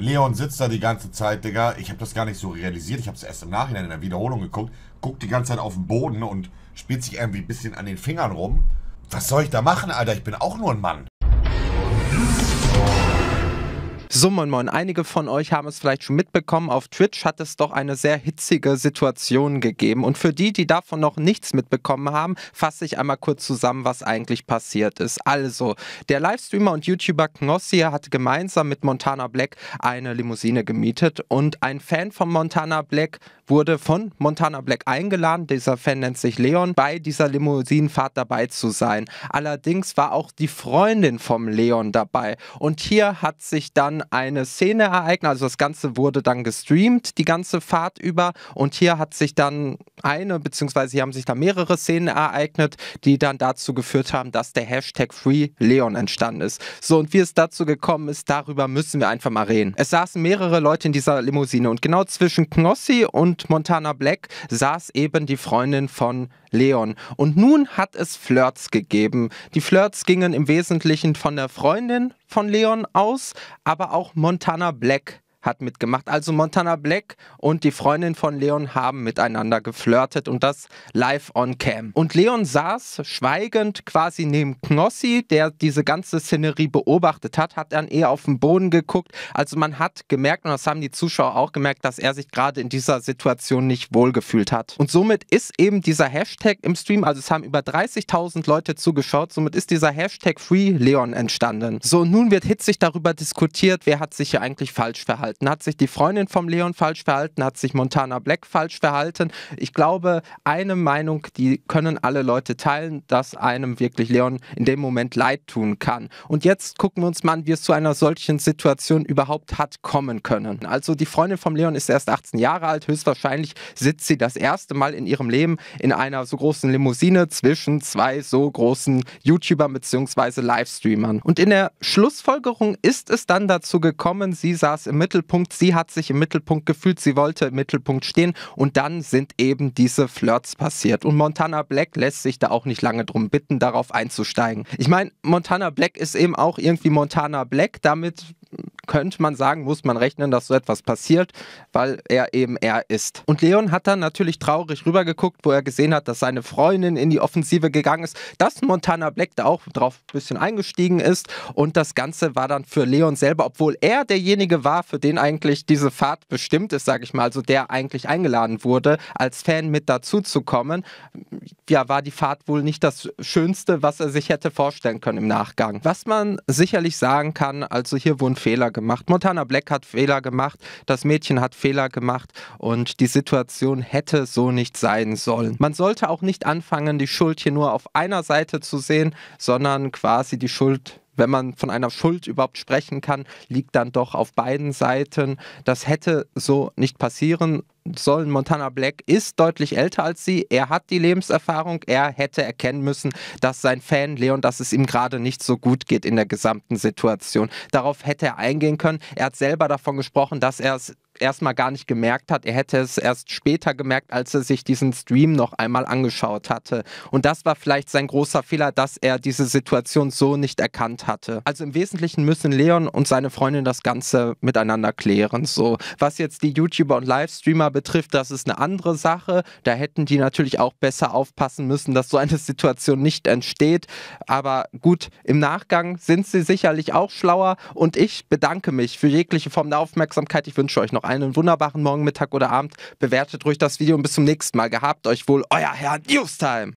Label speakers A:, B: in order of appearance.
A: Leon sitzt da die ganze Zeit, Digga. Ich habe das gar nicht so realisiert. Ich habe es erst im Nachhinein in der Wiederholung geguckt. Guckt die ganze Zeit auf den Boden und spielt sich irgendwie ein bisschen an den Fingern rum. Was soll ich da machen, Alter? Ich bin auch nur ein Mann. So, moin moin, einige von euch haben es vielleicht schon mitbekommen, auf Twitch hat es doch eine sehr hitzige Situation gegeben und für die, die davon noch nichts mitbekommen haben, fasse ich einmal kurz zusammen, was eigentlich passiert ist. Also, der Livestreamer und YouTuber Knossi hat gemeinsam mit Montana Black eine Limousine gemietet und ein Fan von Montana Black wurde von Montana Black eingeladen, dieser Fan nennt sich Leon, bei dieser Limousinenfahrt dabei zu sein. Allerdings war auch die Freundin vom Leon dabei. Und hier hat sich dann eine Szene ereignet, also das Ganze wurde dann gestreamt, die ganze Fahrt über. Und hier hat sich dann eine, beziehungsweise hier haben sich da mehrere Szenen ereignet, die dann dazu geführt haben, dass der Hashtag Free Leon entstanden ist. So, und wie es dazu gekommen ist, darüber müssen wir einfach mal reden. Es saßen mehrere Leute in dieser Limousine und genau zwischen Knossi und und Montana Black saß eben die Freundin von Leon. Und nun hat es Flirts gegeben. Die Flirts gingen im Wesentlichen von der Freundin von Leon aus, aber auch Montana Black hat mitgemacht. Also Montana Black und die Freundin von Leon haben miteinander geflirtet und das live on cam. Und Leon saß schweigend quasi neben Knossi, der diese ganze Szenerie beobachtet hat, hat dann eher auf den Boden geguckt. Also man hat gemerkt, und das haben die Zuschauer auch gemerkt, dass er sich gerade in dieser Situation nicht wohlgefühlt hat. Und somit ist eben dieser Hashtag im Stream, also es haben über 30.000 Leute zugeschaut, somit ist dieser Hashtag Free Leon entstanden. So, nun wird hitzig darüber diskutiert, wer hat sich hier eigentlich falsch verhalten verhalten? Hat sich die Freundin vom Leon falsch verhalten? Hat sich Montana Black falsch verhalten? Ich glaube, eine Meinung, die können alle Leute teilen, dass einem wirklich Leon in dem Moment leid tun kann. Und jetzt gucken wir uns mal an, wie es zu einer solchen Situation überhaupt hat kommen können. Also die Freundin vom Leon ist erst 18 Jahre alt, höchstwahrscheinlich sitzt sie das erste Mal in ihrem Leben in einer so großen Limousine zwischen zwei so großen YouTubern bzw. Livestreamern. Und in der Schlussfolgerung ist es dann dazu gekommen, sie saß im Mittelpunkt Mittelpunkt. Sie hat sich im Mittelpunkt gefühlt, sie wollte im Mittelpunkt stehen und dann sind eben diese Flirts passiert. Und Montana Black lässt sich da auch nicht lange drum bitten, darauf einzusteigen. Ich meine, Montana Black ist eben auch irgendwie Montana Black, damit könnte man sagen, muss man rechnen, dass so etwas passiert, weil er eben er ist. Und Leon hat dann natürlich traurig rübergeguckt, wo er gesehen hat, dass seine Freundin in die Offensive gegangen ist, dass Montana Black da auch drauf ein bisschen eingestiegen ist und das Ganze war dann für Leon selber, obwohl er derjenige war, für den eigentlich diese Fahrt bestimmt ist, sage ich mal, also der eigentlich eingeladen wurde, als Fan mit dazu zu kommen, ja, war die Fahrt wohl nicht das Schönste, was er sich hätte vorstellen können im Nachgang. Was man sicherlich sagen kann, also hier wurden Fehler gemacht. Montana Black hat Fehler gemacht, das Mädchen hat Fehler gemacht und die Situation hätte so nicht sein sollen. Man sollte auch nicht anfangen, die Schuld hier nur auf einer Seite zu sehen, sondern quasi die Schuld wenn man von einer Schuld überhaupt sprechen kann, liegt dann doch auf beiden Seiten. Das hätte so nicht passieren sollen, Montana Black ist deutlich älter als sie. Er hat die Lebenserfahrung. Er hätte erkennen müssen, dass sein Fan Leon, dass es ihm gerade nicht so gut geht in der gesamten Situation. Darauf hätte er eingehen können. Er hat selber davon gesprochen, dass er es erstmal gar nicht gemerkt hat. Er hätte es erst später gemerkt, als er sich diesen Stream noch einmal angeschaut hatte. Und das war vielleicht sein großer Fehler, dass er diese Situation so nicht erkannt hatte. Also im Wesentlichen müssen Leon und seine Freundin das Ganze miteinander klären. So, was jetzt die YouTuber und Livestreamer betrifft, das ist eine andere Sache. Da hätten die natürlich auch besser aufpassen müssen, dass so eine Situation nicht entsteht. Aber gut, im Nachgang sind sie sicherlich auch schlauer. Und ich bedanke mich für jegliche Form der Aufmerksamkeit. Ich wünsche euch noch einen wunderbaren Morgen, Mittag oder Abend. Bewertet ruhig das Video und bis zum nächsten Mal. Gehabt euch wohl, euer Herr Newstime.